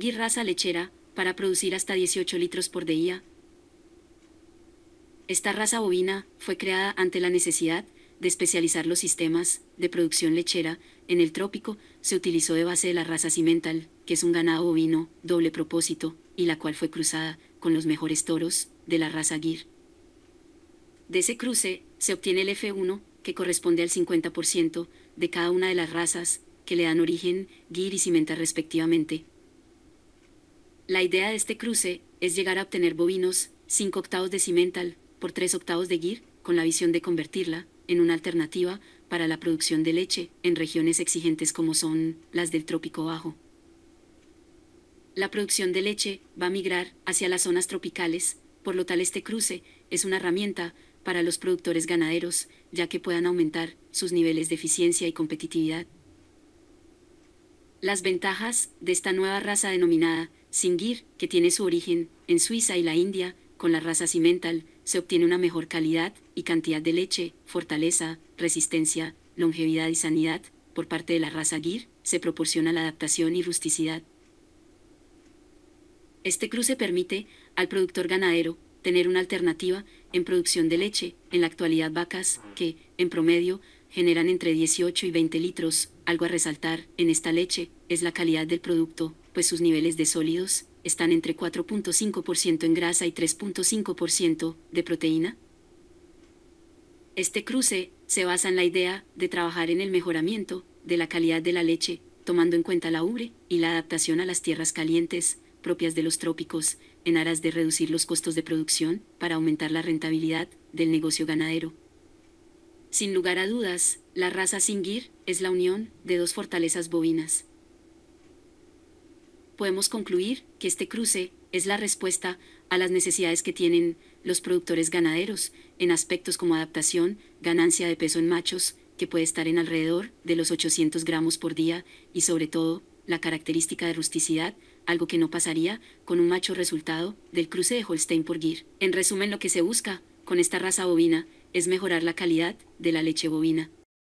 gir raza lechera, para producir hasta 18 litros por día. Esta raza bovina fue creada ante la necesidad de especializar los sistemas de producción lechera en el trópico, se utilizó de base de la raza cimental, que es un ganado bovino doble propósito, y la cual fue cruzada con los mejores toros de la raza gir. De ese cruce se obtiene el F1, que corresponde al 50% de cada una de las razas que le dan origen, gir y cimental respectivamente. La idea de este cruce es llegar a obtener bovinos 5 octavos de cimental por 3 octavos de guir, con la visión de convertirla en una alternativa para la producción de leche en regiones exigentes como son las del trópico bajo. La producción de leche va a migrar hacia las zonas tropicales, por lo tal este cruce es una herramienta para los productores ganaderos, ya que puedan aumentar sus niveles de eficiencia y competitividad. Las ventajas de esta nueva raza denominada Singir, que tiene su origen en Suiza y la India, con la raza Cimental, se obtiene una mejor calidad y cantidad de leche, fortaleza, resistencia, longevidad y sanidad. Por parte de la raza Gir, se proporciona la adaptación y rusticidad. Este cruce permite al productor ganadero tener una alternativa en producción de leche, en la actualidad vacas, que, en promedio, generan entre 18 y 20 litros. Algo a resaltar en esta leche es la calidad del producto, pues sus niveles de sólidos están entre 4.5% en grasa y 3.5% de proteína. Este cruce se basa en la idea de trabajar en el mejoramiento de la calidad de la leche, tomando en cuenta la ubre y la adaptación a las tierras calientes propias de los trópicos, en aras de reducir los costos de producción para aumentar la rentabilidad del negocio ganadero. Sin lugar a dudas, la raza Singir es la unión de dos fortalezas bovinas. Podemos concluir que este cruce es la respuesta a las necesidades que tienen los productores ganaderos en aspectos como adaptación, ganancia de peso en machos, que puede estar en alrededor de los 800 gramos por día, y sobre todo, la característica de rusticidad, algo que no pasaría con un macho resultado del cruce de Holstein por Gir. En resumen, lo que se busca con esta raza bovina es mejorar la calidad de la leche bovina.